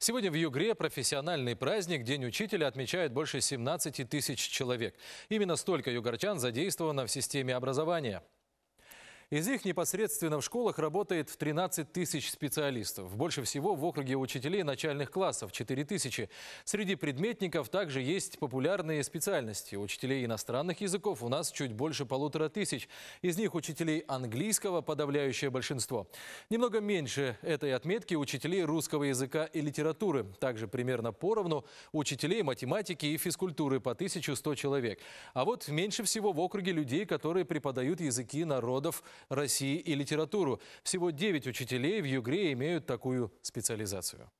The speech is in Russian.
Сегодня в Югре профессиональный праздник День учителя отмечает больше 17 тысяч человек. Именно столько югорчан задействовано в системе образования. Из них непосредственно в школах работает 13 тысяч специалистов. Больше всего в округе учителей начальных классов – 4 тысячи. Среди предметников также есть популярные специальности. Учителей иностранных языков у нас чуть больше полутора тысяч. Из них учителей английского – подавляющее большинство. Немного меньше этой отметки учителей русского языка и литературы. Также примерно поровну учителей математики и физкультуры по 1100 человек. А вот меньше всего в округе людей, которые преподают языки народов – России и литературу. Всего 9 учителей в Югре имеют такую специализацию.